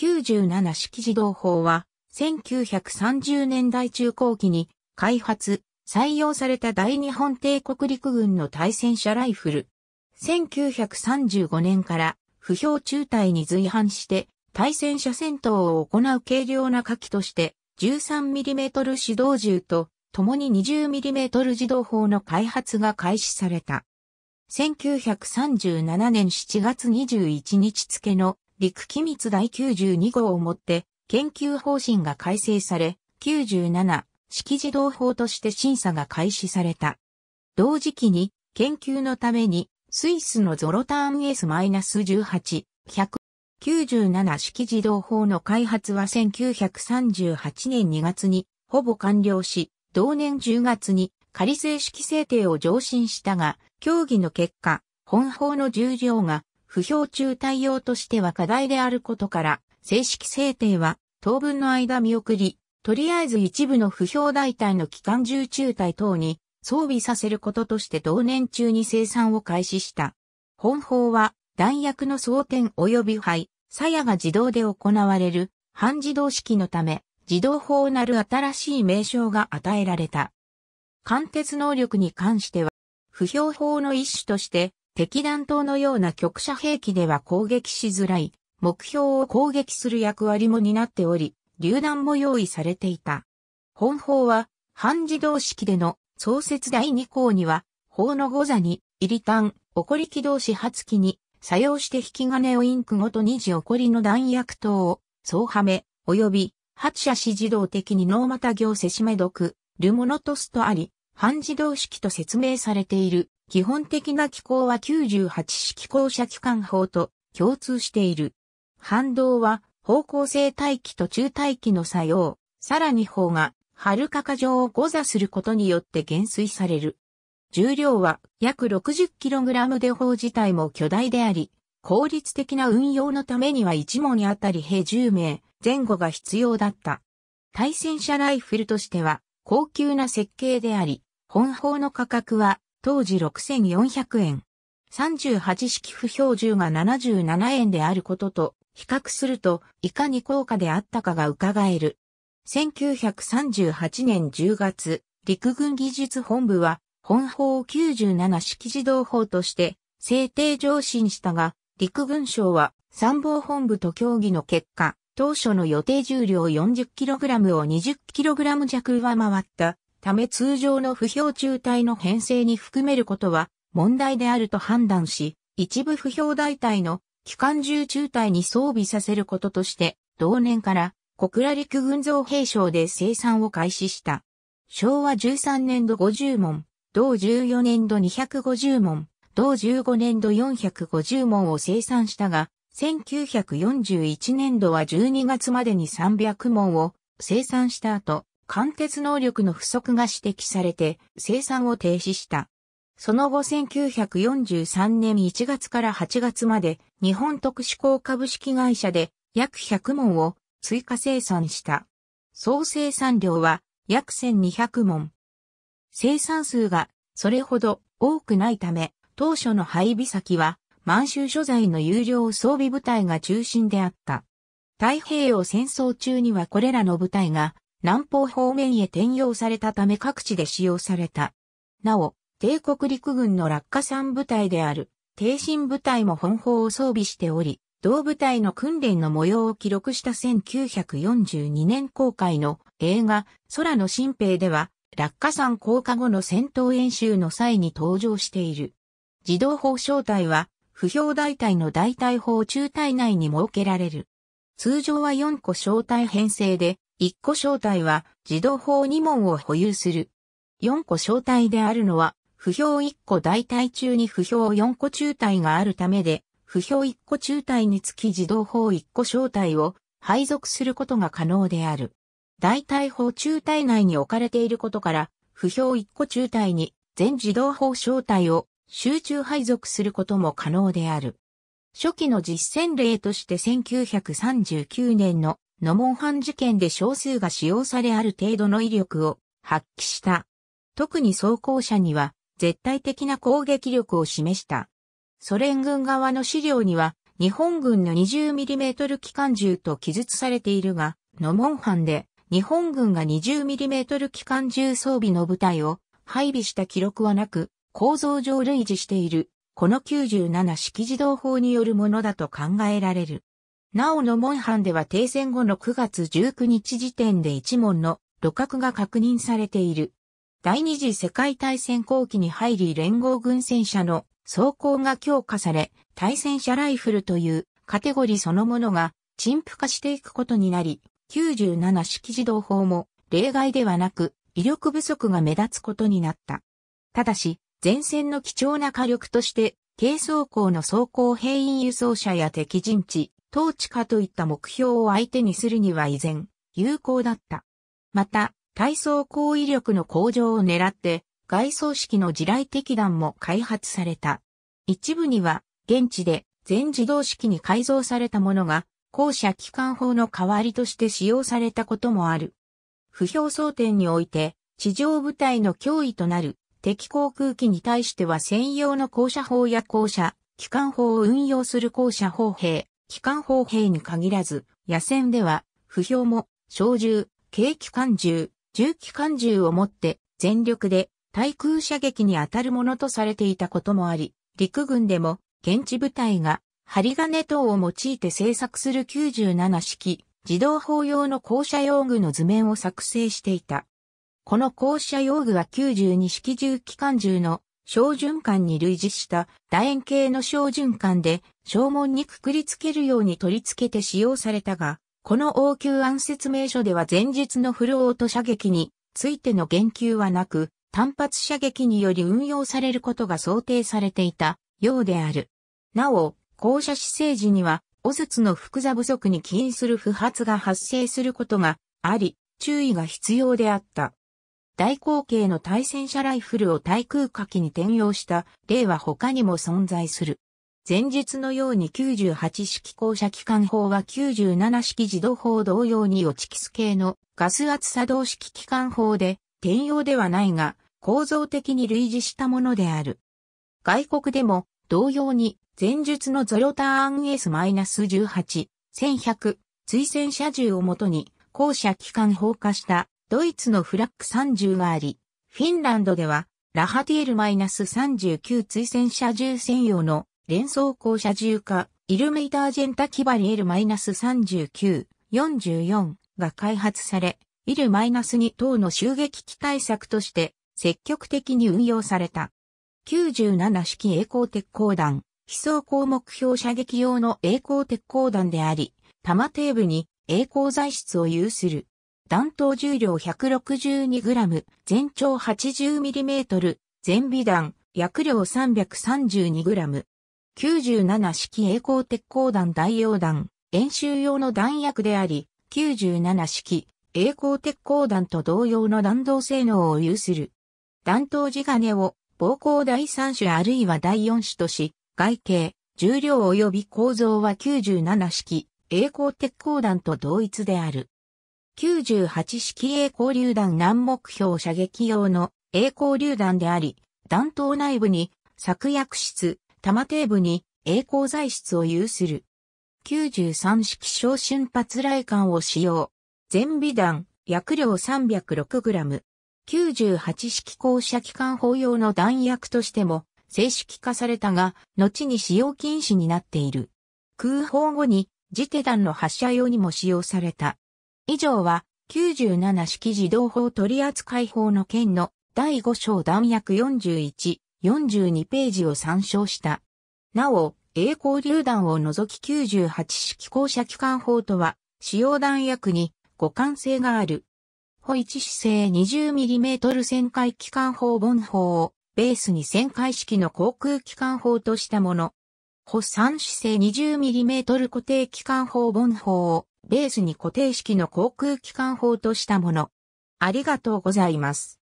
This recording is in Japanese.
97式自動砲は、1930年代中後期に開発、採用された大日本帝国陸軍の対戦車ライフル。1935年から不評中隊に随伴して対戦車戦闘を行う軽量な火器として 13mm 指導銃と共に 20mm 自動砲の開発が開始された。1937年7月21日付の陸機密第92号をもって、研究方針が改正され、97、式児童法として審査が開始された。同時期に、研究のために、スイスのゾロターン S-18、197式児童法の開発は1938年2月に、ほぼ完了し、同年10月に仮正式制定を上申したが、協議の結果、本法の重量が不評中対応としては課題であることから、正式制定は当分の間見送り、とりあえず一部の不評代替の機関銃中隊等に装備させることとして同年中に生産を開始した。本法は弾薬の装填及び配、鞘が自動で行われる半自動式のため、自動法なる新しい名称が与えられた。貫徹能力に関しては、不評法の一種として、敵弾頭のような局射兵器では攻撃しづらい、目標を攻撃する役割も担っており、榴弾も用意されていた。本砲は、半自動式での創設第2項には、砲の御座に、入り弾、起こり起動始発機に、作用して引き金をインクごと二時起こりの弾薬等を、総はめ、及び、発射し自動的に脳股行せしめ毒、ルモノトスとあり、半自動式と説明されている。基本的な機構は98式校舎機関法と共通している。反動は方向性待機と中待機の作用、さらに方が、春か過剰を誤座することによって減衰される。重量は約 60kg で砲自体も巨大であり、効率的な運用のためには1門にあたり兵10名前後が必要だった。対戦車ライフルとしては高級な設計であり、本砲の価格は当時6400円。38式不標準が77円であることと、比較すると、いかに高価であったかが伺える。1938年10月、陸軍技術本部は、本法97式自動法として、制定上申したが、陸軍省は、参謀本部と協議の結果、当初の予定重量 40kg を 20kg 弱上回ったため通常の不評中隊の編成に含めることは問題であると判断し、一部不評大隊の機関銃中隊に装備させることとして、同年から小倉陸軍造兵廠で生産を開始した。昭和13年度50門、同14年度250門、同15年度450門を生産したが、1941年度は12月までに300門を生産した後、貫徹能力の不足が指摘されて生産を停止した。その後1943年1月から8月まで日本特殊鋼株式会社で約100門を追加生産した。総生産量は約1200門。生産数がそれほど多くないため、当初の配備先は満州所在の有料装備部隊が中心であった。太平洋戦争中にはこれらの部隊が南方方面へ転用されたため各地で使用された。なお、帝国陸軍の落下山部隊である、帝神部隊も本砲を装備しており、同部隊の訓練の模様を記録した1942年公開の映画、空の新兵では、落下山降下後の戦闘演習の際に登場している。自動砲小隊は、不評大隊の大隊砲中隊内に設けられる。通常は4個小隊編成で、1個小隊は自動法2問を保有する。4個小隊であるのは、不評1個大隊中に不評4個中隊があるためで、不評1個中隊につき自動法1個小隊を配属することが可能である。大隊法中隊内に置かれていることから、不評1個中隊に全自動法小隊を集中配属することも可能である。初期の実践例として1939年ののモンハン事件で少数が使用されある程度の威力を発揮した。特に装甲車には絶対的な攻撃力を示した。ソ連軍側の資料には日本軍の 20mm 機関銃と記述されているが、ノモンハンで日本軍が 20mm 機関銃装備の部隊を配備した記録はなく、構造上類似している、この97式自動法によるものだと考えられる。なおの門藩では停戦後の9月19日時点で一門の路角が確認されている。第二次世界大戦後期に入り連合軍戦車の装甲が強化され、対戦車ライフルというカテゴリーそのものが陳腐化していくことになり、97式自動砲も例外ではなく威力不足が目立つことになった。ただし、前線の貴重な火力として、軽装甲の装甲兵員輸送車や敵陣地、統治下といった目標を相手にするには依然、有効だった。また、体操行為力の向上を狙って、外装式の地雷敵弾も開発された。一部には、現地で全自動式に改造されたものが、校舎機関砲の代わりとして使用されたこともある。不評争点において、地上部隊の脅威となる敵航空機に対しては専用の校舎砲や校舎、機関砲を運用する校舎砲兵、機関砲兵に限らず、野戦では、不評も、小銃、軽機関銃、重機関銃を持って、全力で、対空射撃に当たるものとされていたこともあり、陸軍でも、現地部隊が、針金等を用いて製作する97式、自動砲用の校舎用具の図面を作成していた。この校舎用具は92式重機関銃の小循環に類似した楕円形の小循環で、小門にくくりつけるように取り付けて使用されたが、この応急案説明書では前日のフルオート射撃についての言及はなく、単発射撃により運用されることが想定されていたようである。なお、降車姿勢時には、尾節の複座不足に起因する不発が発生することがあり、注意が必要であった。大口径の対戦車ライフルを対空火器に転用した例は他にも存在する。前述のように98式降車機関砲は97式自動砲同様に落ちキス系のガス圧作動式機関砲で転用ではないが構造的に類似したものである。外国でも同様に前述のゾロターン S-18、1100、追戦車銃をもとに降車機関砲化したドイツのフラッグ30があり、フィンランドでは、ラハティエル -39 追戦車銃専用の連装降車銃化、イルメイタージェンタキバリエル -39、44が開発され、イル -2 等の襲撃機対策として積極的に運用された。97式栄光鉄鋼弾、飛装項目標射撃用の栄光鉄鋼弾であり、玉テーブに栄光材質を有する弾頭重量 162g、全長 80mm、全微弾、薬量 332g。97式栄光鉄鋼弾代用弾、演習用の弾薬であり、97式栄光鉄鋼弾と同様の弾道性能を有する。弾頭地金を、膀胱第3種あるいは第4種とし、外形、重量及び構造は97式栄光鉄鋼弾と同一である。98式栄光榴弾南目標射撃用の栄光榴弾であり、弾頭内部に作薬室、玉底部に栄光材質を有する。93式小瞬発雷管を使用。全微弾、薬量 306g。98式降射機関砲用の弾薬としても正式化されたが、後に使用禁止になっている。空砲後に、自手弾の発射用にも使用された。以上は、97式自動法取扱法の件の第5章弾薬41、42ページを参照した。なお、栄光榴弾を除き98式降射機関法とは、使用弾薬に互換性がある。保1姿勢 20mm 旋回機関砲本砲をベースに旋回式の航空機関砲としたもの。保3姿勢 20mm 固定機関砲本砲をベースに固定式の航空機関法としたもの。ありがとうございます。